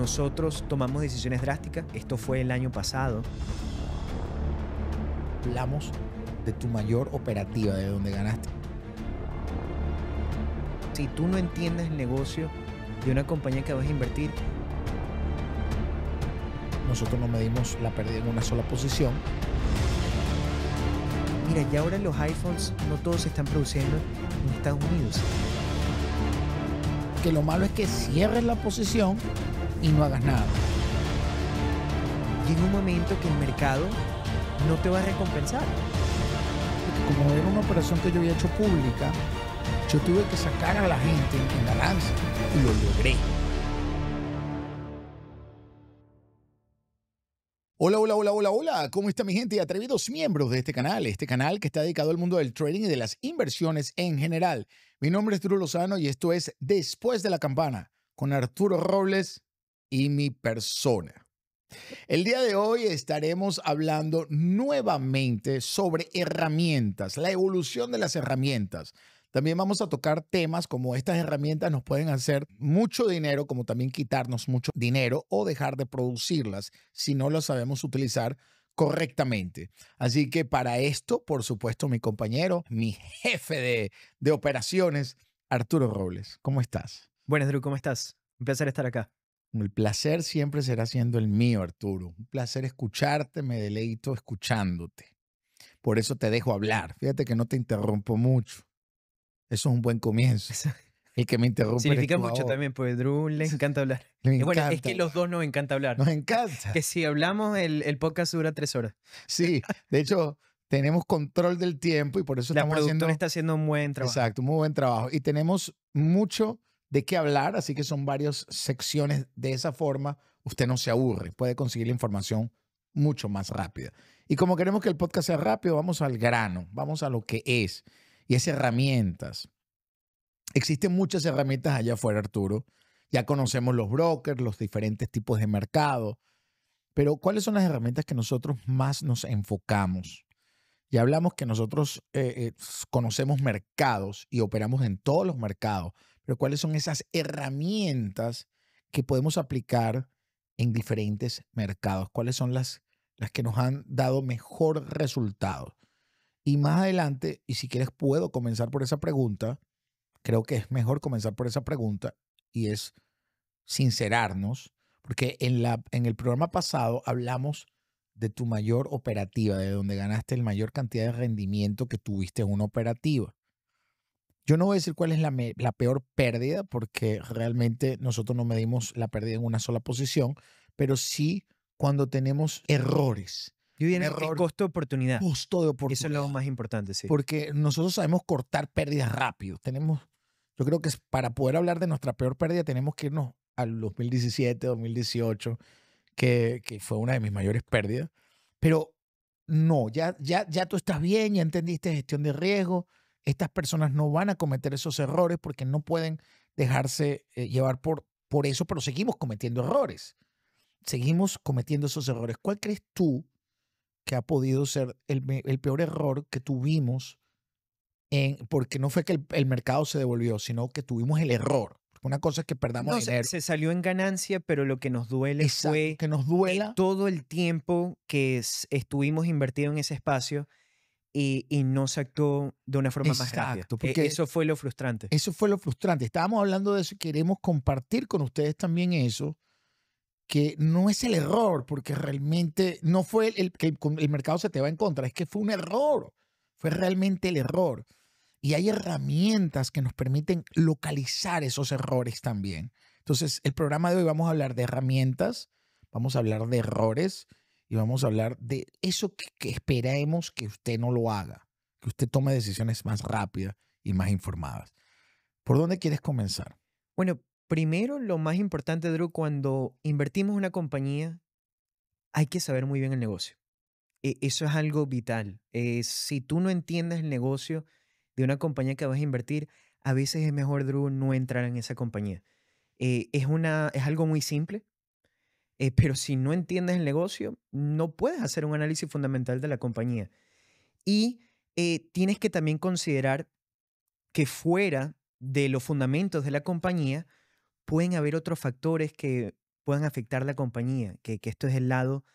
nosotros tomamos decisiones drásticas. Esto fue el año pasado. Hablamos de tu mayor operativa, de donde ganaste. Si tú no entiendes el negocio de una compañía que vas a invertir, nosotros no medimos la pérdida en una sola posición. Mira, ya ahora los iPhones no todos se están produciendo en Estados Unidos. Que lo malo es que cierres la posición y no hagas nada. Llega un momento que el mercado no te va a recompensar. como era una operación que yo había hecho pública, yo tuve que sacar a la gente en la lanza. y lo logré. Hola, hola, hola, hola, hola. ¿Cómo está mi gente y atrevidos miembros de este canal? Este canal que está dedicado al mundo del trading y de las inversiones en general. Mi nombre es Drew Lozano y esto es Después de la Campana con Arturo Robles y mi persona. El día de hoy estaremos hablando nuevamente sobre herramientas, la evolución de las herramientas. También vamos a tocar temas como estas herramientas nos pueden hacer mucho dinero, como también quitarnos mucho dinero o dejar de producirlas si no las sabemos utilizar correctamente. Así que para esto, por supuesto, mi compañero, mi jefe de, de operaciones, Arturo Robles. ¿Cómo estás? Buenas, Drew, ¿cómo estás? Un placer estar acá. El placer siempre será siendo el mío, Arturo. Un placer escucharte, me deleito escuchándote. Por eso te dejo hablar. Fíjate que no te interrumpo mucho. Eso es un buen comienzo. El que me interrumpe. Significa mucho también, porque Drew le encanta hablar. Bueno, es que los dos nos encanta hablar. Nos encanta. Que si hablamos, el, el podcast dura tres horas. Sí, de hecho, tenemos control del tiempo y por eso estamos haciendo. está haciendo un buen trabajo. Exacto, un muy buen trabajo. Y tenemos mucho de qué hablar, así que son varias secciones de esa forma. Usted no se aburre, puede conseguir la información mucho más rápida. Y como queremos que el podcast sea rápido, vamos al grano, vamos a lo que es, y es herramientas. Existen muchas herramientas allá afuera, Arturo. Ya conocemos los brokers, los diferentes tipos de mercado, pero ¿cuáles son las herramientas que nosotros más nos enfocamos? Ya hablamos que nosotros eh, eh, conocemos mercados y operamos en todos los mercados, pero cuáles son esas herramientas que podemos aplicar en diferentes mercados, cuáles son las, que nos han dado mejor resultado. Y más adelante, y si quieres puedo comenzar por esa pregunta, creo que es mejor comenzar por esa pregunta y es sincerarnos, porque en, la, en el programa pasado hablamos de tu mayor operativa, de donde ganaste el mayor cantidad de rendimiento que tuviste en una operativa. Yo no voy a decir cuál es la, peor pérdida, porque realmente nosotros no medimos la pérdida en una sola posición, pero sí cuando tenemos errores. Yo viene error, el costo de oportunidad. Costo de oportunidad. Eso es lo más importante, sí. Porque nosotros sabemos cortar pérdidas rápido. Tenemos, yo creo que para poder hablar de nuestra peor pérdida tenemos que irnos al 2017, 2018, que, fue una de mis mayores pérdidas. Pero no, ya, ya, ya tú estás bien, ya entendiste gestión de riesgo, estas personas no van a cometer esos errores porque no pueden dejarse eh, llevar por, por eso, pero seguimos cometiendo errores. Seguimos cometiendo esos errores. ¿Cuál crees tú que ha podido ser el, peor error que tuvimos? porque no fue que el, mercado se devolvió, sino que tuvimos el error. Una cosa es que perdamos dinero. Se, salió en ganancia, pero lo que nos duele fue que nos duela. todo el tiempo que estuvimos invertidos en ese espacio y, no se actuó de una forma más rápida. E, porque eso fue lo frustrante. Eso fue lo frustrante. Estábamos hablando de eso y queremos compartir con ustedes también eso, que no es el error, porque realmente no fue el, que el mercado se te va en contra, es que fue un error, fue realmente el error. Y hay herramientas que nos permiten localizar esos errores también. Entonces, el programa de hoy vamos a hablar de herramientas, vamos a hablar de errores y vamos a hablar de eso que, esperemos que usted no lo haga, que usted tome decisiones más rápidas y más informadas. ¿Por dónde quieres comenzar? Bueno, primero lo más importante, Drew, cuando invertimos en una compañía, hay que saber muy bien el negocio. E, eso es algo vital. si tú no entiendes el negocio de una compañía que vas a invertir, a veces es mejor, Drew, no entrar en esa compañía. Eh, es, una, es algo muy simple, eh, pero si no entiendes el negocio, no puedes hacer un análisis fundamental de la compañía. Y eh, tienes que también considerar que fuera de los fundamentos de la compañía pueden haber otros factores que puedan afectar la compañía, que, esto es el lado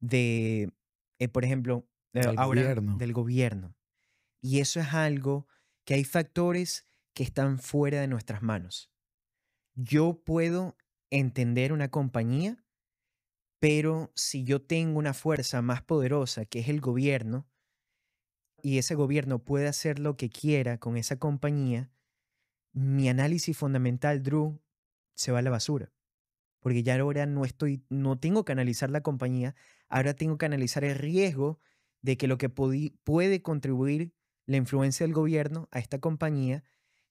de, eh, por ejemplo, del gobierno. Y eso es algo que hay factores que están fuera de nuestras manos. Yo puedo entender una compañía pero si yo tengo una fuerza más poderosa, que es el gobierno, y ese gobierno puede hacer lo que quiera con esa compañía, mi análisis fundamental, Drew, se va a la basura. Porque ya ahora no estoy, no tengo que analizar la compañía, ahora tengo que analizar el riesgo de que lo que puede contribuir la influencia del gobierno a esta compañía,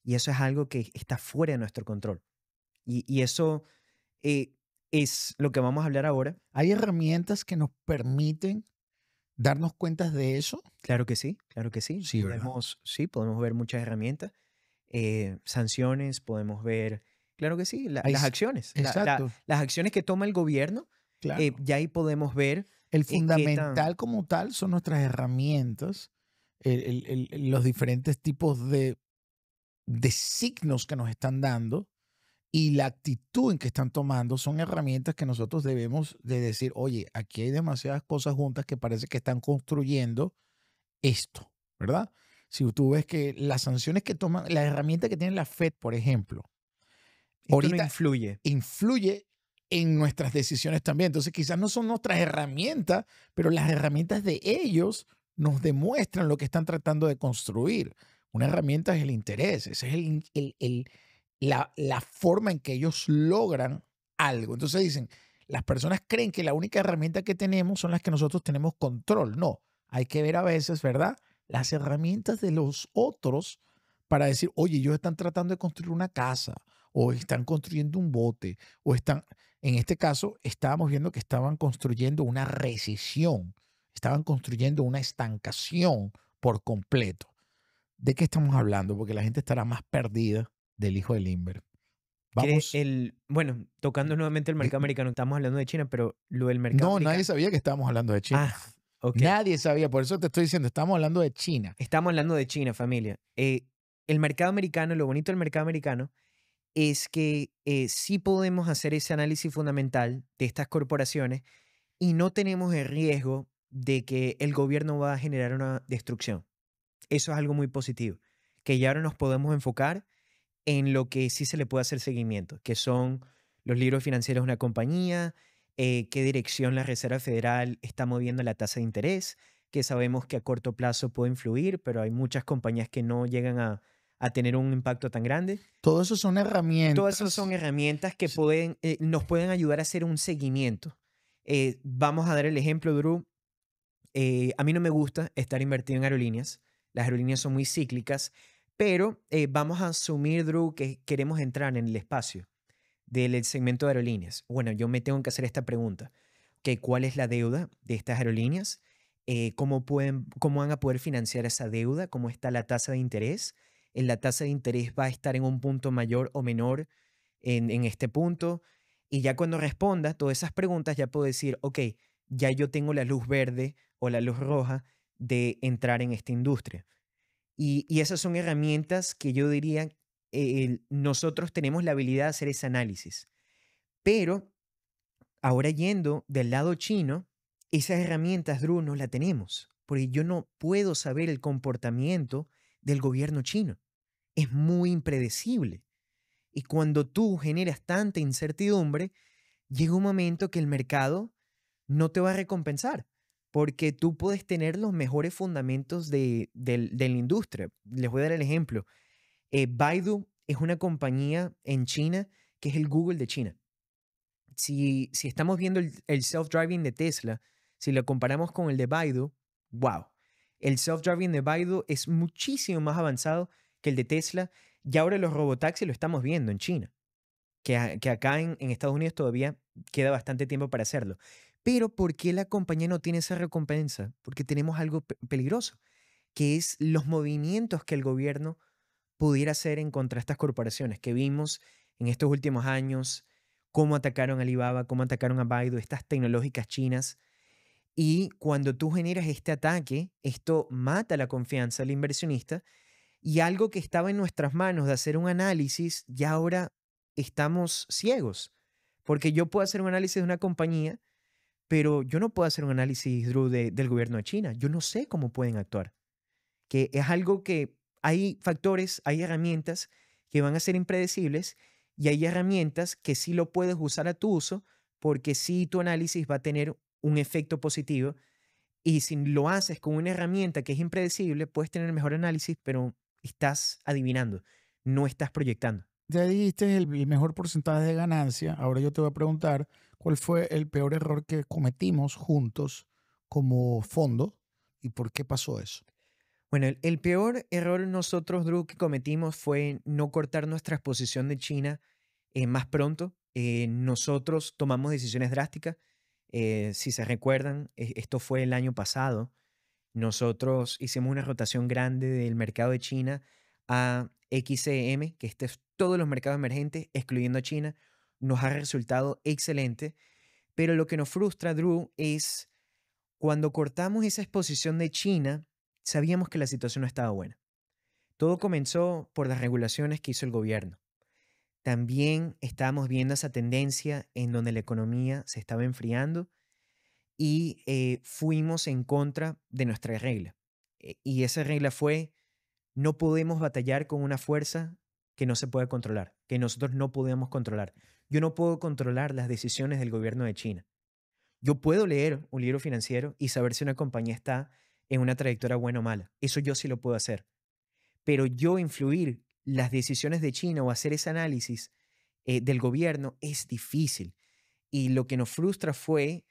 y eso es algo que está fuera de nuestro control. Y, eso eh, es lo que vamos a hablar ahora. Hay herramientas que nos permiten darnos cuentas de eso. Claro que sí, claro que sí. Sí, podemos, sí, podemos ver muchas herramientas, eh, sanciones, podemos ver, claro que sí, las acciones, exacto. las acciones que toma el gobierno. Eh, ya ahí podemos ver. El eh, fundamental como tal son nuestras herramientas, los diferentes tipos de, de signos que nos están dando y la actitud en que están tomando son herramientas que nosotros debemos de decir, oye, aquí hay demasiadas cosas juntas que parece que están construyendo esto, ¿verdad? Si tú ves que las sanciones que toman, la herramienta que tiene la Fed, por ejemplo, ahorita influye. Influye en nuestras decisiones también. Entonces, quizás no son nuestras herramientas, pero las herramientas de ellos nos demuestran lo que están tratando de construir. Una herramienta es el interés, ese es el, el la, forma en que ellos logran algo. Entonces dicen, las personas creen que la única herramienta que tenemos son las que nosotros tenemos control. No, hay que ver a veces, ¿verdad? Las herramientas de los otros para decir, oye, ellos están tratando de construir una casa o están construyendo un bote o están, en este caso, estábamos viendo que estaban construyendo una recesión, estaban construyendo una estancación por completo. ¿De qué estamos hablando? Porque la gente estará más perdida del hijo de Limber, Vamos. El, bueno, tocando nuevamente el eh, mercado eh. americano, estamos hablando de China, pero lo del mercado. No, nadie sabía que estábamos hablando de China. Ah, nadie sabía, por eso te estoy diciendo, estamos hablando de China. Estamos hablando de China, familia. Eh, el mercado americano, lo bonito del mercado americano es que sí podemos hacer ese análisis fundamental de estas corporaciones y no tenemos el riesgo de que el gobierno va a generar una destrucción. Eso es algo muy positivo, que ya ahora nos podemos enfocar en lo que sí se le puede hacer seguimiento, que son los libros financieros de una compañía, eh, qué dirección la Reserva Federal está moviendo la tasa de interés, que sabemos que a corto plazo puede influir, pero hay muchas compañías que no llegan a, tener un impacto tan grande. Todo eso son herramientas. Todo eso son herramientas que pueden, eh, nos pueden ayudar a hacer un seguimiento. Eh, vamos a dar el ejemplo, Drew. Eh, a mí no me gusta estar invertido en aerolíneas. Las aerolíneas son muy cíclicas. Pero eh, vamos a asumir, Drew, que queremos entrar en el espacio del segmento de aerolíneas. Bueno, yo me tengo que hacer esta pregunta. que ¿Cuál es la deuda de estas aerolíneas? Eh, ¿cómo, pueden, ¿Cómo van a poder financiar esa deuda? ¿Cómo está la tasa de interés? ¿En eh, ¿La tasa de interés va a estar en un punto mayor o menor en, en este punto? Y ya cuando responda todas esas preguntas, ya puedo decir, ok, ya yo tengo la luz verde o la luz roja de entrar en esta industria. Y, esas son herramientas que yo diría, eh, nosotros tenemos la habilidad de hacer ese análisis. Pero ahora yendo del lado chino, esas herramientas, Drew, no la tenemos, porque yo no puedo saber el comportamiento del gobierno chino. Es muy impredecible. Y cuando tú generas tanta incertidumbre, llega un momento que el mercado no te va a recompensar porque tú puedes tener los mejores fundamentos de, de la industria. Les voy a dar el ejemplo. Eh, Baidu es una compañía en China que es el Google de China. Si, si estamos viendo el, self-driving de Tesla, si lo comparamos con el de Baidu, wow. El self-driving de Baidu es muchísimo más avanzado que el de Tesla y ahora los robotaxis lo estamos viendo en China, que, que acá en, en Estados Unidos todavía queda bastante tiempo para hacerlo. Pero ¿por qué la compañía no tiene esa recompensa? Porque tenemos algo peligroso, que es los movimientos que el gobierno pudiera hacer en contra de estas corporaciones que vimos en estos últimos años, cómo atacaron a Alibaba, cómo atacaron a Baidu, estas tecnológicas chinas. Y cuando tú generas este ataque, esto mata la confianza del inversionista y algo que estaba en nuestras manos de hacer un análisis, ya ahora estamos ciegos, porque yo puedo hacer un análisis de una compañía pero yo no puedo hacer un análisis, Drew, del gobierno de China. Yo no sé cómo pueden actuar. Que es algo que hay factores, hay herramientas que van a ser impredecibles y hay herramientas que sí lo puedes usar a tu uso porque sí tu análisis va a tener un efecto positivo. Y si lo haces con una herramienta que es impredecible, puedes tener mejor análisis, pero estás adivinando, no estás proyectando. Ya dijiste el mejor porcentaje de ganancia. Ahora yo te voy a preguntar, cuál fue el peor error que cometimos juntos como fondo y por qué pasó eso. Bueno, el, peor error nosotros, Drew, que cometimos fue no cortar nuestra exposición de China eh, más pronto. Eh, nosotros tomamos decisiones drásticas. Eh, si se recuerdan, esto fue el año pasado. Nosotros hicimos una rotación grande del mercado de China a XCM, que este es todos los mercados emergentes, excluyendo a China nos ha resultado excelente, pero lo que nos frustra, Drew, es cuando cortamos esa exposición de China, sabíamos que la situación no estaba buena. Todo comenzó por las regulaciones que hizo el gobierno. También estábamos viendo esa tendencia en donde la economía se estaba enfriando y eh, fuimos en contra de nuestra regla. Eh, y esa regla fue, no podemos batallar con una fuerza que no se puede controlar, que nosotros no podemos controlar. Yo no puedo controlar las decisiones del gobierno de China. Yo puedo leer un libro financiero y saber si una compañía está en una trayectoria buena o mala. Eso yo sí lo puedo hacer. Pero yo influir las decisiones de China o hacer ese análisis eh, del gobierno es difícil. Y lo que nos frustra fue,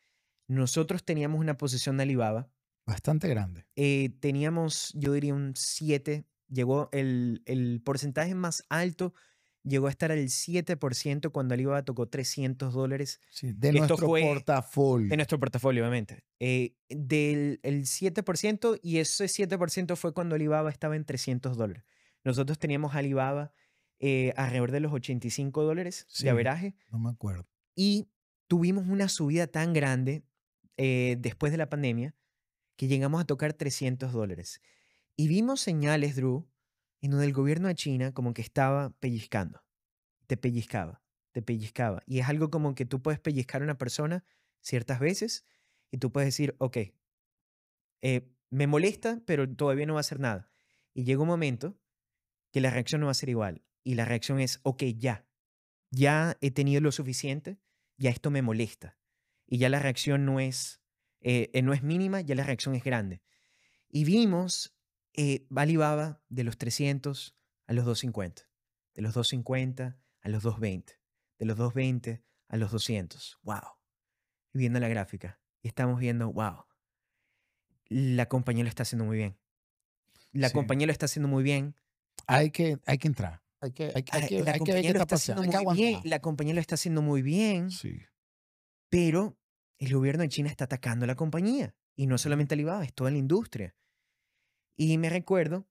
nosotros teníamos una posición de Alibaba. Bastante grande. Eh, teníamos, yo diría, un 7 Llegó el, el porcentaje más alto llegó a estar al 7% cuando Alibaba tocó 300 dólares. de nuestro portafolio. De nuestro portafolio, obviamente. Eh, del el 7% y ese 7% fue cuando Alibaba estaba en 300 dólares. Nosotros teníamos Alibaba eh, alrededor de los 85 dólares de averaje. No me acuerdo. Y tuvimos una subida tan grande eh, después de la pandemia que llegamos a tocar 300 dólares. Y vimos señales, Drew, en donde el gobierno de China como que estaba pellizcando, te pellizcaba, te pellizcaba. Y es algo como que tú puedes pellizcar a una persona ciertas veces y tú puedes decir, ok, eh, me molesta, pero todavía no va a hacer nada. Y llega un momento que la reacción no va a ser igual. Y la reacción es, ok, ya, ya he tenido lo suficiente, ya esto me molesta. Y ya la reacción no es, eh, eh, no es mínima, ya la reacción es grande. Y vimos eh, Alibaba de los 300 a los 250, de los 250 a los 220, de los 220 a los 200. ¡Wow! viendo la gráfica, y estamos viendo, wow, la compañía lo está haciendo muy bien. La compañía lo está haciendo muy bien. Hay que, hay que entrar. Hay que, hay, que, ah, la hay ver La compañía lo está haciendo muy bien. Sí. Pero el gobierno de China está atacando a la compañía. Y no solamente Alibaba, es toda la industria. Y me recuerdo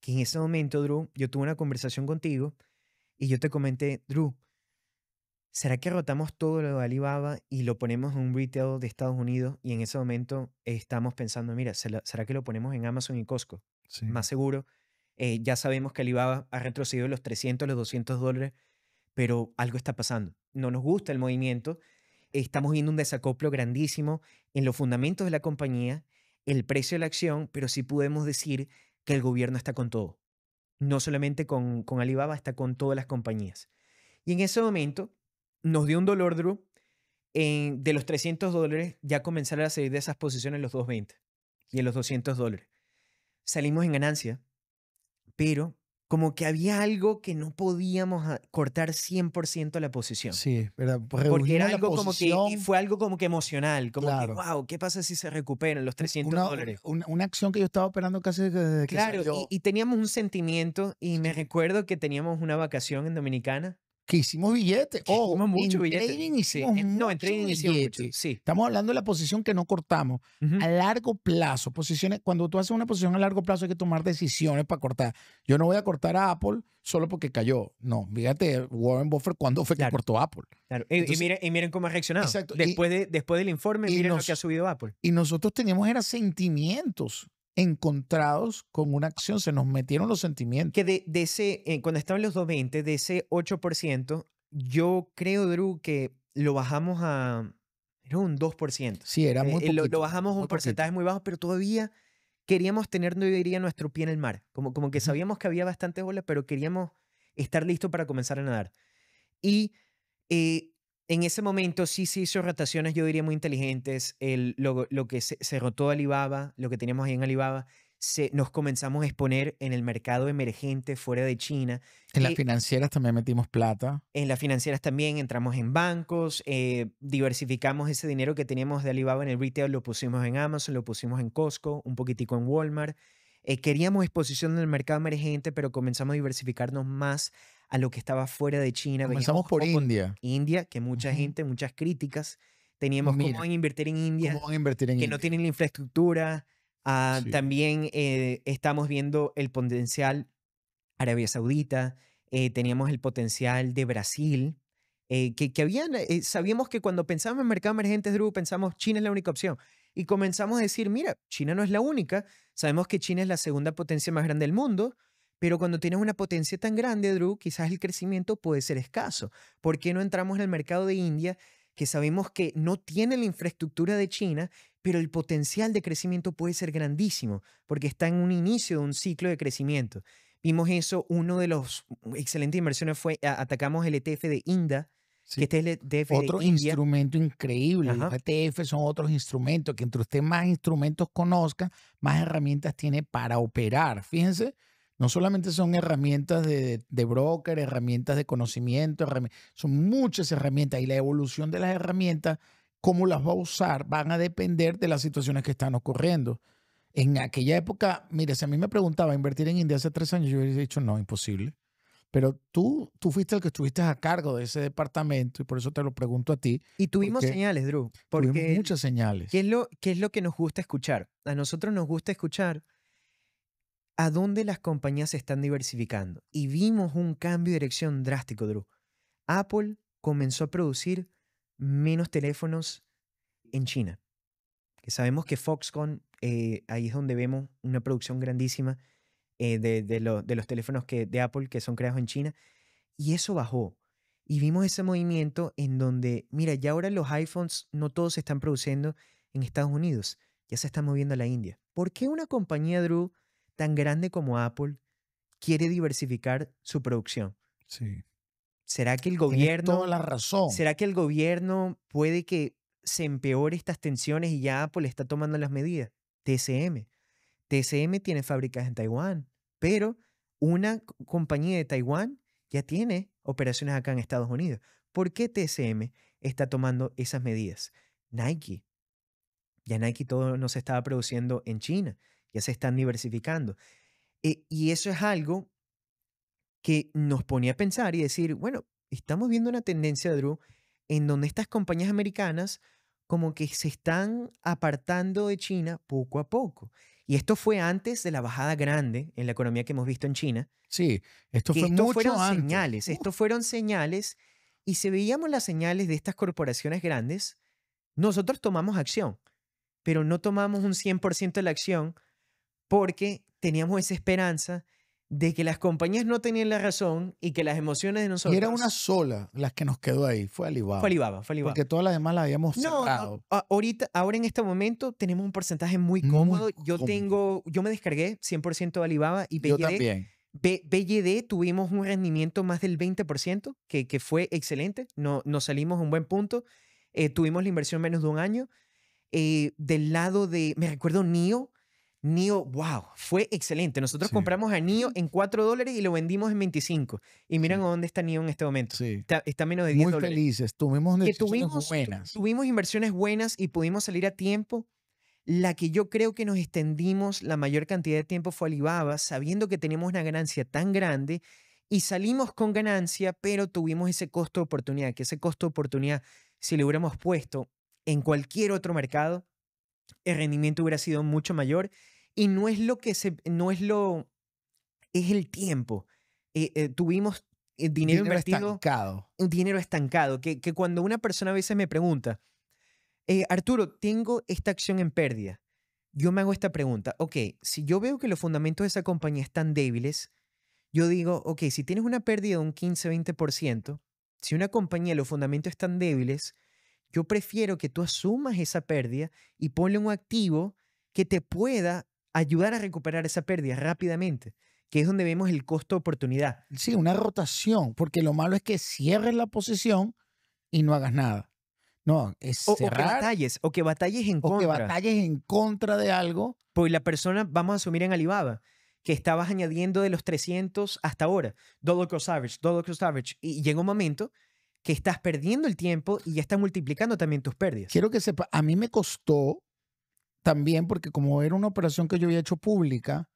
que en ese momento, Drew, yo tuve una conversación contigo y yo te comenté, Drew, ¿será que rotamos todo lo de Alibaba y lo ponemos en un retail de Estados Unidos? Y en ese momento estamos pensando, mira, ¿será que lo ponemos en Amazon y Costco? Más seguro. Eh, ya sabemos que Alibaba ha retrocedido los 300, los 200 dólares, pero algo está pasando. No nos gusta el movimiento. Estamos viendo un desacoplo grandísimo en los fundamentos de la compañía el precio de la acción, pero sí podemos decir que el gobierno está con todo. No solamente con, con Alibaba, está con todas las compañías. Y en ese momento nos dio un dolor, Drew, eh, de los 300 dólares ya comenzaron a salir de esas posiciones en los 220 y en los 200 dólares. Salimos en ganancia, pero como que había algo que no podíamos cortar 100% la posición. Sí, ¿verdad? Pues, Porque era algo como que, fue algo como que emocional, como que, wow, ¿qué pasa si se recuperan los 300 dólares? Una, acción que yo estaba operando casi desde que Claro, y, teníamos un sentimiento, y me recuerdo que teníamos una vacación en Dominicana, que hicimos billetes. en trading no, trading Estamos hablando de la posición que no cortamos. A largo plazo, posiciones, cuando tú haces una posición a largo plazo hay que tomar decisiones para cortar. Yo no voy a cortar a Apple solo porque cayó. No, fíjate, Warren Buffett, ¿cuándo fue que cortó Apple? Claro. y, miren, y, miren, cómo ha reaccionado. Después, de, después del informe, miren lo que ha subido Apple. Y nosotros teníamos era sentimientos encontrados con una acción, se nos metieron los sentimientos. Que de, ese, cuando estaban los 220, de ese 8%, eh, yo creo, Drew, que lo bajamos a, era un 2%. Sí, era eh, muy eh, lo, bajamos a un porcentaje muy bajo, pero todavía queríamos tener, no diría, nuestro pie en el mar. Como, como que sabíamos que había bastantes olas, pero queríamos estar listos para comenzar a nadar. Y en ese momento sí se hizo rotaciones, yo diría, muy inteligentes. El, lo, que se, rotó Alibaba, lo que teníamos ahí en Alibaba, se, nos comenzamos a exponer en el mercado emergente fuera de China. En las financieras también metimos plata. En las financieras también entramos en bancos, eh, diversificamos ese dinero que teníamos de Alibaba en el retail, lo pusimos en Amazon, lo pusimos en Costco, un poquitico en Walmart. Eh, queríamos exposición en el mercado emergente, pero comenzamos a diversificarnos más a lo que estaba fuera de China. Comenzamos por India. India, que mucha gente, muchas críticas. Teníamos cómo van a invertir en India. Cómo van a invertir en que no tienen la infraestructura. Ah, también eh, estamos viendo el potencial Arabia Saudita. Eh, teníamos el potencial de Brasil. Eh, que, que habían, eh, sabíamos que cuando pensamos en mercado emergente, Drew, pensamos China es la única opción y comenzamos a decir, mira, China no es la única, sabemos que China es la segunda potencia más grande del mundo, pero cuando tienes una potencia tan grande, Drew, quizás el crecimiento puede ser escaso. ¿Por qué no entramos en el mercado de India, que sabemos que no tiene la infraestructura de China, pero el potencial de crecimiento puede ser grandísimo, porque está en un inicio de un ciclo de crecimiento? Vimos eso, uno de los excelentes inversiones fue, atacamos el ETF de Inda, Que este es el ETF Otro de India. instrumento increíble. Los ETF son otros instrumentos que entre usted más instrumentos conozca, más herramientas tiene para operar. Fíjense, no solamente son herramientas de, de broker, herramientas de conocimiento, son muchas herramientas y la evolución de las herramientas, cómo las va a usar, van a depender de las situaciones que están ocurriendo. En aquella época, mire, si a mí me preguntaba invertir en India hace tres años, yo he dicho, no, imposible. Pero tú, tú fuiste el que estuviste a cargo de ese departamento y por eso te lo pregunto a ti. Y tuvimos señales, Drew. Porque tuvimos muchas señales. ¿qué es, lo, ¿Qué es lo que nos gusta escuchar? A nosotros nos gusta escuchar a dónde las compañías se están diversificando. Y vimos un cambio de dirección drástico, Drew. Apple comenzó a producir menos teléfonos en China. Que sabemos que Foxconn, eh, ahí es donde vemos una producción grandísima eh, de, los teléfonos que, de Apple que son creados en China. Y eso bajó. Y vimos ese movimiento en donde, mira, ya ahora los iPhones no todos se están produciendo en Estados Unidos, ya se están moviendo a la India. ¿Por qué una compañía, Drew, tan grande como Apple quiere diversificar su producción. Sí. ¿Será que el gobierno... toda la razón. ¿Será que el gobierno puede que se empeore estas tensiones y ya Apple está tomando las medidas? TCM. TSM tiene fábricas en Taiwán, pero una compañía de Taiwán ya tiene operaciones acá en Estados Unidos. ¿Por qué TSM está tomando esas medidas? Nike. Ya Nike todo no se estaba produciendo en China ya se están diversificando. Eh, y eso es algo que nos pone a pensar y decir, bueno, estamos viendo una tendencia, Drew, en donde estas compañías americanas como que se están apartando de China poco a poco. Y esto fue antes de la bajada grande en la economía que hemos visto en China. Sí, esto fue esto mucho fueron señales, esto fueron señales y si veíamos las señales de estas corporaciones grandes, nosotros tomamos acción, pero no tomamos un 100% de la acción porque teníamos esa esperanza de que las compañías no tenían la razón y que las emociones de nosotros... Y era una sola las que nos quedó ahí, fue Alibaba. Fue Alibaba, fue Alibaba. Porque todas las demás las habíamos no, cerrado. ahorita, ahora en este momento tenemos un porcentaje muy cómodo. yo tengo, yo me descargué 100% de Alibaba y BLD, Yo también. BGD tuvimos un rendimiento más del 20%, que, que fue excelente. No, nos salimos a un buen punto. Eh, tuvimos la inversión menos de un año. Eh, del lado de, me recuerdo, NIO, Nio, wow, fue excelente. Nosotros compramos a Nio en 4 dólares y lo vendimos en 25. Y miren dónde está Nio en este momento. Está, menos de 10 dólares. Muy felices. Tuvimos buenas. Tuvimos inversiones buenas y pudimos salir a tiempo. La que yo creo que nos extendimos la mayor cantidad de tiempo fue Alibaba, sabiendo que teníamos una ganancia tan grande y salimos con ganancia, pero tuvimos ese costo de oportunidad, que ese costo de oportunidad, si lo hubiéramos puesto en cualquier otro mercado, el rendimiento hubiera sido mucho mayor y no es lo que se, no es lo, es el tiempo. Eh, eh, tuvimos eh, dinero, dinero un Dinero estancado, que, que, cuando una persona a veces me pregunta, Arturo, tengo esta acción en pérdida. Yo me hago esta pregunta, ok, si yo veo que los fundamentos de esa compañía están débiles, yo digo, ok, si tienes una pérdida de un 15-20%, si una compañía, los fundamentos están débiles, yo prefiero que tú asumas esa pérdida y ponle un activo que te pueda ayudar a recuperar esa pérdida rápidamente, que es donde vemos el costo de oportunidad. Sí, una rotación, porque lo malo es que cierres la posición y no hagas nada. No, es o, cerrar, o que batalles, o que en contra. O que batalles en contra de algo. Pues la persona, vamos a asumir en Alibaba, que estabas añadiendo de los 300 hasta ahora, dollar cost average, dollar cost average, y llega un momento que estás perdiendo el tiempo y ya estás multiplicando también tus pérdidas. Quiero que sepa, a mí me costó también porque como era una operación que yo había hecho pública,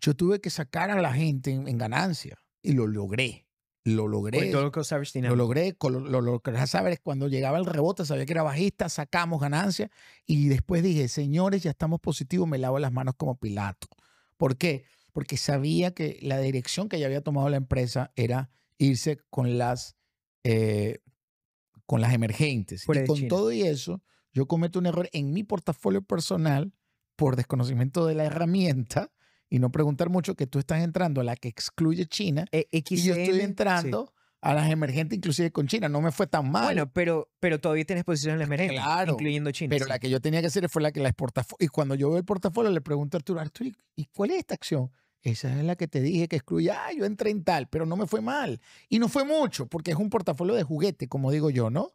yo tuve que sacar a la gente en, ganancia y lo logré. Lo logré. lo, que lo logré. Lo, lo, ya sabes, cuando llegaba el rebote, sabía que era bajista, sacamos ganancias y después dije, señores, ya estamos positivos, me lavo las manos como Pilato. ¿Por qué? Porque sabía que la dirección que ya había tomado la empresa era irse con las, eh, con las emergentes. con todo y eso, yo cometo un error en mi portafolio personal por desconocimiento de la herramienta y no preguntar mucho que tú estás entrando a la que excluye China e, y yo estoy entrando a las emergentes inclusive con China. No me fue tan mal. Bueno, pero, pero todavía tienes posición en emergente, claro, incluyendo China. Pero la que yo tenía que hacer fue la que la exportafolio. Y cuando yo veo el portafolio le pregunto a Arturo, Arturo, ¿y cuál es esta acción? Esa es la que te dije que excluye. Ah, yo entré en tal, pero no me fue mal. Y no fue mucho, porque es un portafolio de juguete, como digo yo, ¿no?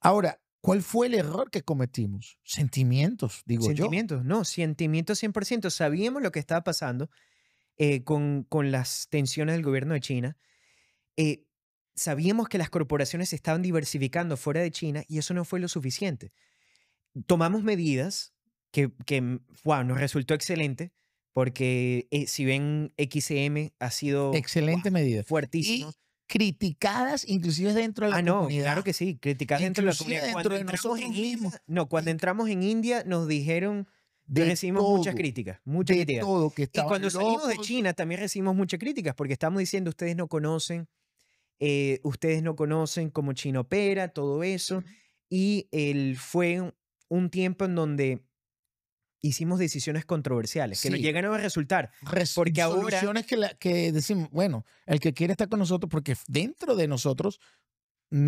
Ahora, ¿Cuál fue el error que cometimos? Sentimientos, digo sentimientos, yo. Sentimientos, no, sentimientos 100%. Sabíamos lo que estaba pasando eh, con, con las tensiones del gobierno de China. Eh, sabíamos que las corporaciones estaban diversificando fuera de China y eso no fue lo suficiente. Tomamos medidas que, que wow, mm, nos resultó excelente porque eh, si ven XM ha sido excelente fuertísimo criticadas inclusive dentro de la ah, comunidad. Ah, no, claro que sí, criticadas dentro de la comunidad. de nosotros mismos. No, cuando entramos en India nos dijeron, de recibimos muchas críticas, muchas críticas. y cuando salimos de China también recibimos muchas críticas porque estamos diciendo ustedes no conocen, eh, ustedes no conocen cómo China opera, todo eso. Y eh, fue un tiempo en donde hicimos decisiones controversiales que no nos llegan a resultar. porque ahora. que, que decimos, bueno, el que quiere estar con nosotros, porque dentro de nosotros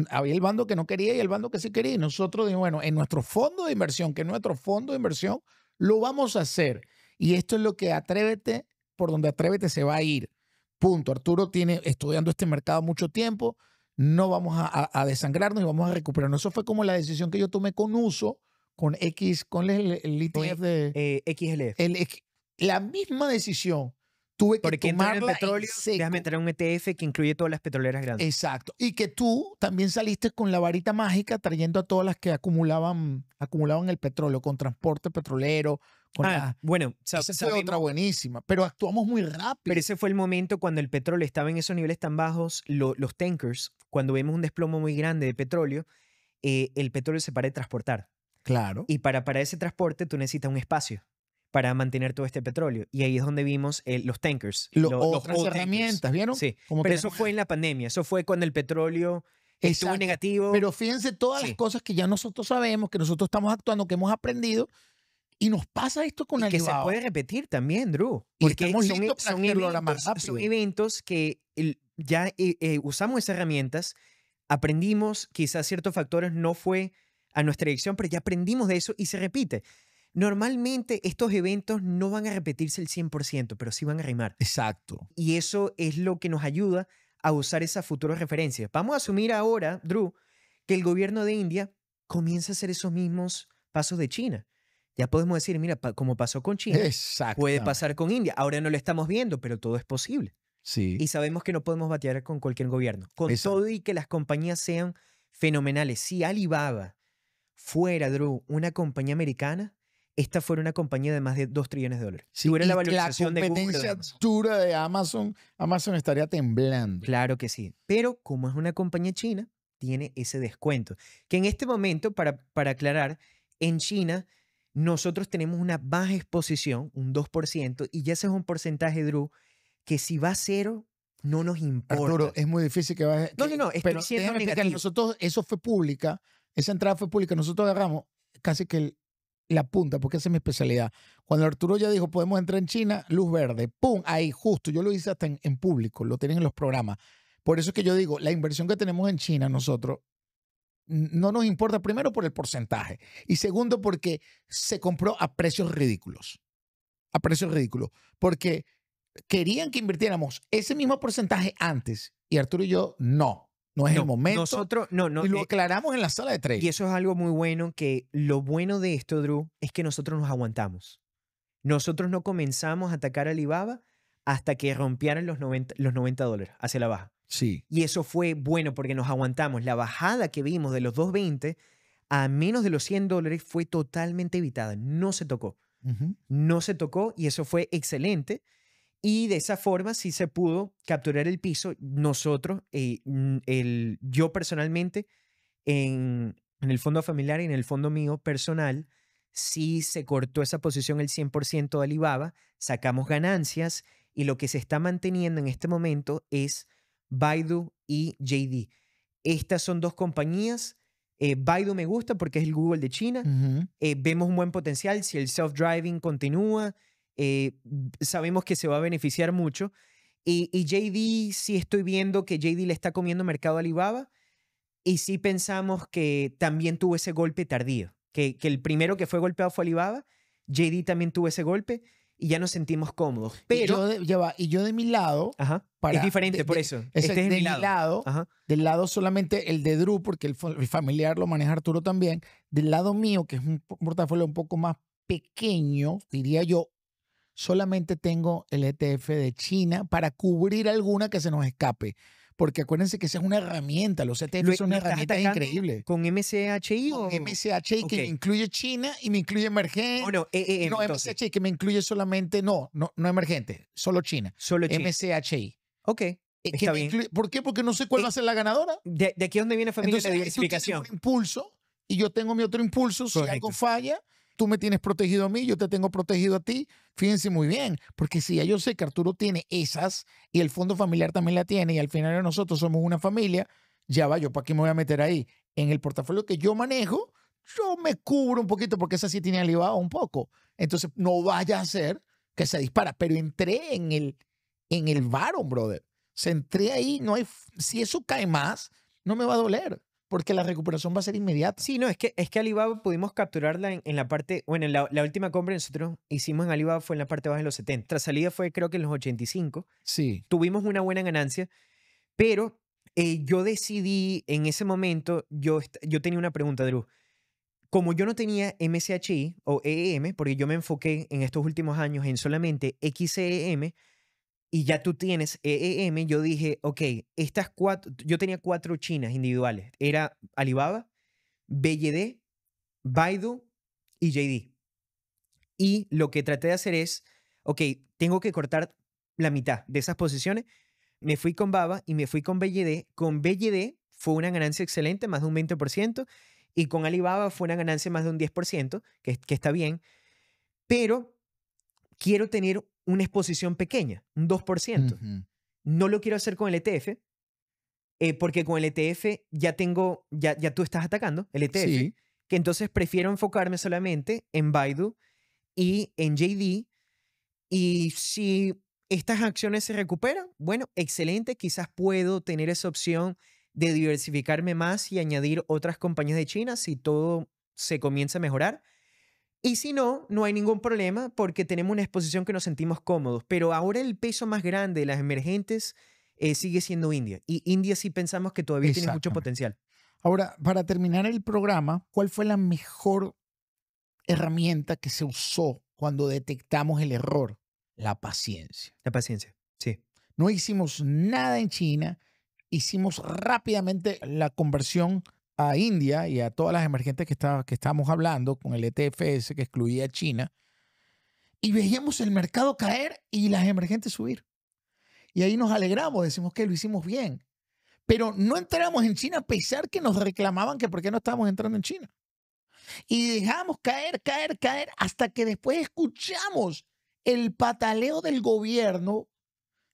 había el bando que no quería y el bando que sí quería. Y nosotros dijimos, bueno, en nuestro fondo de inversión, que es nuestro fondo de inversión, lo vamos a hacer. Y esto es lo que Atrévete, por donde Atrévete se va a ir. Punto. Arturo tiene estudiando este mercado mucho tiempo. No vamos a, a desangrarnos y vamos a recuperarnos. Eso fue como la decisión que yo tomé con uso con X, con el, ETF de... XLF. la misma decisión tuve que tomar el petróleo, en entrar un ETF que incluye todas las petroleras grandes. Exacto. Y que tú también saliste con la varita mágica trayendo a todas las que acumulaban, acumulaban el petróleo, con transporte petrolero. ah, bueno. Esa fue otra buenísima, pero actuamos muy rápido. Pero ese fue el momento cuando el petróleo estaba en esos niveles tan bajos, los tankers, cuando vemos un desplomo muy grande de petróleo, eh, el petróleo se para de transportar. Claro. Y para, para ese transporte tú necesitas un espacio para mantener todo este petróleo. Y ahí es donde vimos eh, los tankers. Lo, herramientas, ¿vieron? Sí, Como pero eso fue en la pandemia, eso fue cuando el petróleo estuvo negativo. Pero fíjense todas las cosas que ya nosotros sabemos, que nosotros estamos actuando, que hemos aprendido, y nos pasa esto con el que se puede repetir también, Drew. Porque hemos visto son, e, eventos, son, eventos, que ya eh, eh, usamos esas herramientas, aprendimos, quizás ciertos factores no fue a nuestra elección, pero ya aprendimos de eso y se repite. Normalmente estos eventos no van a repetirse el 100%, pero sí van a rimar. Exacto. Y eso es lo que nos ayuda a usar esas futuras referencias. Vamos a asumir ahora, Drew, que el gobierno de India comienza a hacer esos mismos pasos de China. Ya podemos decir, mira, como pasó con China, puede pasar con India. Ahora no lo estamos viendo, pero todo es posible. Sí. Y sabemos que no podemos batear con cualquier gobierno. Con todo y que las compañías sean fenomenales. Si Alibaba fuera, Drew, una compañía americana, esta fuera una compañía de más de 2 trillones de dólares. Si fuera la valorización competencia de De de Amazon, Amazon estaría temblando. Claro que sí. Pero como es una compañía china, tiene ese descuento. Que en este momento, para, para aclarar, en China nosotros tenemos una baja exposición, un 2%, y ya ese es un porcentaje, Drew, que si va a cero, no nos importa. Arturo, es muy difícil que baje. No, no, no, estoy pero nosotros, eso fue pública, esa entrada fue pública. Nosotros agarramos casi que la punta, porque esa es mi especialidad. Cuando Arturo ya dijo, podemos entrar en China, luz verde, ¡pum! Ahí, justo. Yo lo hice hasta en, en público, lo tienen en los programas. Por eso es que yo digo, la inversión que tenemos en China nosotros no nos importa primero por el porcentaje y segundo porque se compró a precios ridículos. A precios ridículos. Porque querían que invirtiéramos ese mismo porcentaje antes y Arturo y yo no no es el momento. Nosotros, no, Y lo eh, aclaramos en la sala de tres Y eso es algo muy bueno, que lo bueno de esto, Drew, es que nosotros nos aguantamos. Nosotros no comenzamos a atacar a Alibaba hasta que rompieran los 90, los dólares hacia la baja. Sí. Y eso fue bueno porque nos aguantamos. La bajada que vimos de los 220 a menos de los 100 dólares fue totalmente evitada. No se tocó. No se tocó y eso fue excelente y de esa forma sí se pudo capturar el piso. Nosotros, eh, el, yo personalmente, en, el fondo familiar y en el fondo mío personal, sí se cortó esa posición el 100% de Alibaba, sacamos ganancias y lo que se está manteniendo en este momento es Baidu y JD. Estas son dos compañías. Eh, Baidu me gusta porque es el Google de China. Eh, vemos un buen potencial si el self-driving continúa. Eh, sabemos que se va a beneficiar mucho. Y, JD, sí estoy viendo que JD le está comiendo mercado a Alibaba y sí pensamos que también tuvo ese golpe tardío, que, que el primero que fue golpeado fue Alibaba, JD también tuvo ese golpe y ya nos sentimos cómodos. Pero y yo de, y yo de mi lado, es diferente por eso. este es de mi lado, del lado solamente el de Drew porque el, familiar lo maneja Arturo también, del lado mío que es un portafolio un poco más pequeño, diría yo, solamente tengo el ETF de China para cubrir alguna que se nos escape. Porque acuérdense que esa es una herramienta, los ETFs son una herramienta increíble. ¿Con MSHI? o...? Con que me incluye China y me incluye emergente. Oh, no, MSHI eh, eh, no que me incluye solamente, no, no, no emergente, solo China. Solo China. MSCI. Ok. Eh, está bien. ¿Por qué? Porque no sé cuál va a ser la ganadora. De, de aquí viene familia Entonces, la diversificación. Tú un impulso y yo tengo mi otro impulso. Si algo falla, tú me tienes protegido a mí, yo te tengo protegido a ti. Fíjense muy bien, porque si ya yo sé que Arturo tiene esas y el fondo familiar también la tiene y al final nosotros somos una familia, ya va, yo para qué me voy a meter ahí. En el portafolio que yo manejo, yo me cubro un poquito porque esa sí tiene alivado un poco. Entonces no vaya a ser que se dispara, pero entré en el, en el varón, brother. se entré ahí, no hay, si eso cae más, no me va a doler porque la recuperación va a ser inmediata. Sí, no, es que, es que Alibaba pudimos capturarla en, en la parte, bueno, la, la, última compra que nosotros hicimos en Alibaba fue en la parte baja de los 70. Tras salida fue creo que en los 85. Sí. Tuvimos una buena ganancia, pero eh, yo decidí en ese momento, yo, yo tenía una pregunta, Drew. Como yo no tenía MSHI o EEM, porque yo me enfoqué en estos últimos años en solamente XEM, e y ya tú tienes EEM, yo dije, ok, estas cuatro, yo tenía cuatro chinas individuales. Era Alibaba, BYD, Baidu y JD. Y lo que traté de hacer es, ok, tengo que cortar la mitad de esas posiciones. Me fui con Baba y me fui con BYD. Con BYD fue una ganancia excelente, más de un 20%, y con Alibaba fue una ganancia más de un 10%, que, que está bien. Pero quiero tener una exposición pequeña, un 2%. No lo quiero hacer con el ETF, eh, porque con el ETF ya tengo, ya, ya tú estás atacando el ETF, que entonces prefiero enfocarme solamente en Baidu y en JD. Y si estas acciones se recuperan, bueno, excelente, quizás puedo tener esa opción de diversificarme más y añadir otras compañías de China si todo se comienza a mejorar. Y si no, no hay ningún problema porque tenemos una exposición que nos sentimos cómodos. Pero ahora el peso más grande de las emergentes eh, sigue siendo India. Y India sí pensamos que todavía tiene mucho potencial. Ahora, para terminar el programa, ¿cuál fue la mejor herramienta que se usó cuando detectamos el error? La paciencia. La paciencia, sí. No hicimos nada en China, hicimos rápidamente la conversión a India y a todas las emergentes que, que estábamos hablando con el ETFS que excluía China y veíamos el mercado caer y las emergentes subir. Y ahí nos alegramos, decimos que lo hicimos bien. Pero no entramos en China a pesar que nos reclamaban que por qué no estábamos entrando en China. Y dejamos caer, caer, caer hasta que después escuchamos el pataleo del gobierno.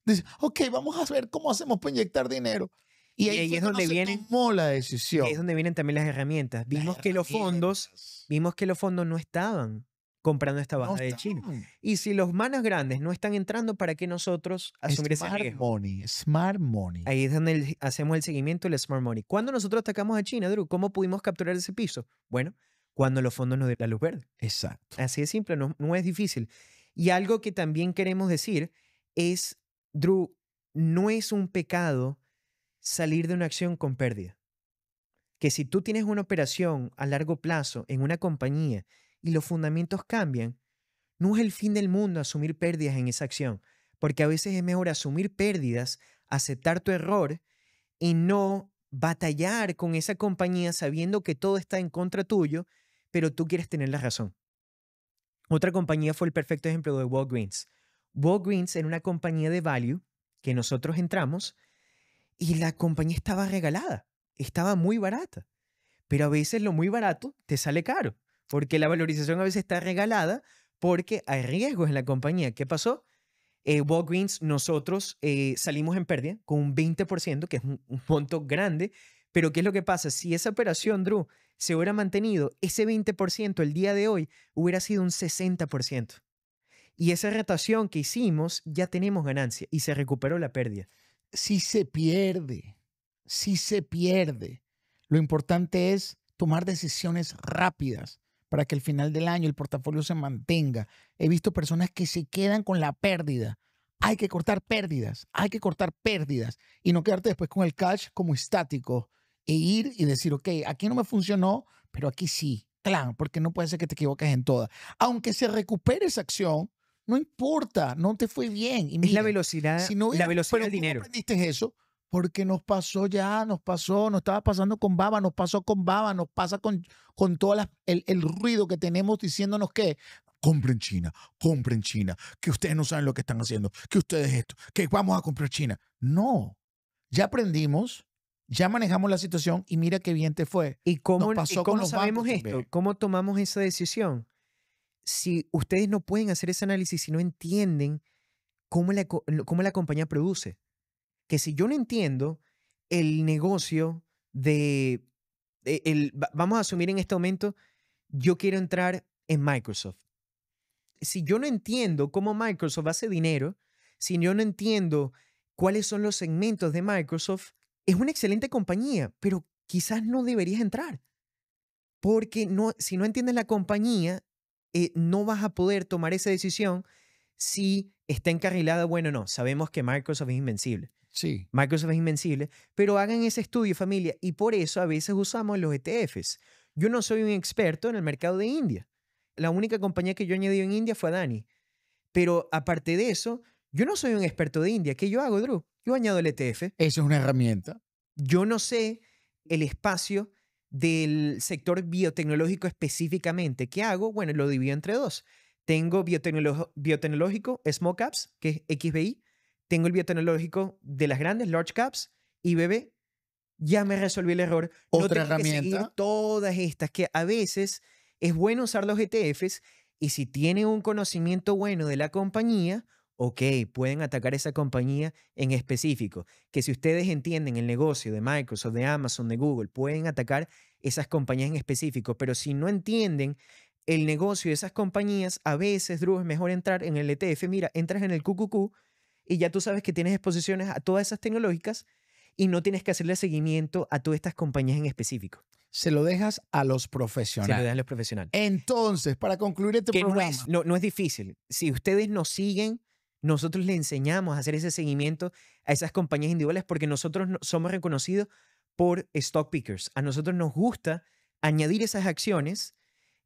Dice, ok, vamos a ver cómo hacemos para inyectar dinero. Y, ahí, es donde viene, la decisión. Es donde vienen también las herramientas. Vimos que los fondos, vimos que los fondos no estaban comprando esta baja de China. Y si los manos grandes no están entrando, ¿para qué nosotros asumir ese riesgo? Money, smart money. Ahí es donde hacemos el seguimiento del smart money. cuando nosotros atacamos a China, Drew? ¿Cómo pudimos capturar ese piso? Bueno, cuando los fondos nos dieron la luz verde. Exacto. Así de simple, no, no es difícil. Y algo que también queremos decir es, Drew, no es un pecado salir de una acción con pérdida. Que si tú tienes una operación a largo plazo en una compañía y los fundamentos cambian, no es el fin del mundo asumir pérdidas en esa acción, porque a veces es mejor asumir pérdidas, aceptar tu error y no batallar con esa compañía sabiendo que todo está en contra tuyo, pero tú quieres tener la razón. Otra compañía fue el perfecto ejemplo de Walgreens. Walgreens era una compañía de value que nosotros entramos y la compañía estaba regalada, estaba muy barata. Pero a veces lo muy barato te sale caro, porque la valorización a veces está regalada porque hay riesgos en la compañía. ¿Qué pasó? Eh, Walgreens, nosotros eh, salimos en pérdida con un 20%, que es un, monto grande, pero ¿qué es lo que pasa? Si esa operación, Drew, se hubiera mantenido, ese 20% el día de hoy hubiera sido un 60%. Y esa rotación que hicimos, ya tenemos ganancia y se recuperó la pérdida si se pierde, si se pierde, lo importante es tomar decisiones rápidas para que al final del año el portafolio se mantenga. He visto personas que se quedan con la pérdida. Hay que cortar pérdidas, hay que cortar pérdidas y no quedarte después con el cash como estático e ir y decir, ok, aquí no me funcionó, pero aquí sí. Claro, porque no puede ser que te equivoques en todas. Aunque se recupere esa acción, no importa, no te fue bien. Y es la velocidad, sino la velocidad del dinero. aprendiste eso? Porque nos pasó ya, nos pasó, nos estaba pasando con baba, nos pasó con baba, nos pasa con, con todo el, el ruido que tenemos diciéndonos que compren China, compren China, que ustedes no saben lo que están haciendo, que ustedes esto, que vamos a comprar China. No, ya aprendimos, ya manejamos la situación y mira qué bien te fue. ¿Y cómo, sabemos esto? ¿Cómo tomamos esa decisión? si ustedes no pueden hacer ese análisis si no entienden cómo la, la compañía produce. Que si yo no entiendo el negocio de, e, vamos a asumir en este momento, yo quiero entrar en Microsoft. Si yo no entiendo cómo Microsoft hace dinero, si yo no entiendo cuáles son los segmentos de Microsoft, es una excelente compañía, pero quizás no deberías entrar. Porque no, si no entiendes la compañía, eh, no vas a poder tomar esa decisión si está encarrilada, bueno, no, sabemos que Microsoft es invencible. Sí. Microsoft es invencible, pero hagan ese estudio, familia, y por eso a veces usamos los ETFs. Yo no soy un experto en el mercado de India. La única compañía que yo añadí en India fue Dani. Pero aparte de eso, yo no soy un experto de India. ¿Qué yo hago, Drew? Yo añado el ETF. Eso es una herramienta. Yo no sé el espacio del sector biotecnológico específicamente. ¿Qué hago? Bueno, lo divido entre dos. Tengo biotecnológico, small caps, que es XBI. Tengo el biotecnológico de las grandes, large caps, y Ya me resolví el error. Otra no herramienta. Que todas estas que a veces es bueno usar los ETFs y si tiene un conocimiento bueno de la compañía, ok, pueden atacar esa compañía en específico. Que si ustedes entienden el negocio de Microsoft, de Amazon, de Google, pueden atacar esas compañías en específico, pero si no entienden el negocio de esas compañías, a veces, Drew, es mejor entrar en el ETF. Mira, entras en el QQQ y ya tú sabes que tienes exposiciones a todas esas tecnológicas y no tienes que hacerle seguimiento a todas estas compañías en específico. Se lo dejas a los profesionales. Se lo dejas a los profesionales. Entonces, para concluir este que programa. No es, no, no es difícil. Si ustedes nos siguen, nosotros le enseñamos a hacer ese seguimiento a esas compañías individuales porque nosotros somos reconocidos por stock pickers. A nosotros nos gusta añadir esas acciones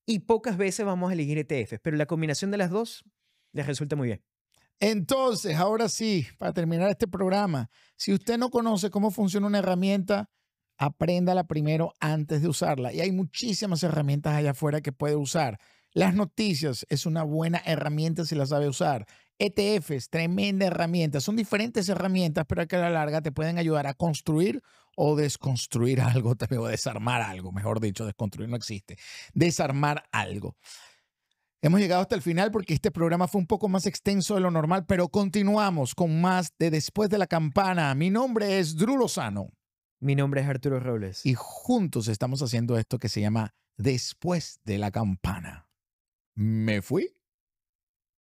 y pocas veces vamos a elegir ETFs, pero la combinación de las dos les resulta muy bien. Entonces, ahora sí, para terminar este programa, si usted no conoce cómo funciona una herramienta, apréndala primero antes de usarla. Y hay muchísimas herramientas allá afuera que puede usar. Las noticias es una buena herramienta si la sabe usar. ETFs, tremenda herramienta. Son diferentes herramientas, pero que a la larga te pueden ayudar a construir o desconstruir algo, también, o desarmar algo, mejor dicho, desconstruir no existe, desarmar algo. Hemos llegado hasta el final porque este programa fue un poco más extenso de lo normal, pero continuamos con más de Después de la Campana. Mi nombre es Drew Lozano. Mi nombre es Arturo Robles. Y juntos estamos haciendo esto que se llama Después de la Campana. ¿Me fui?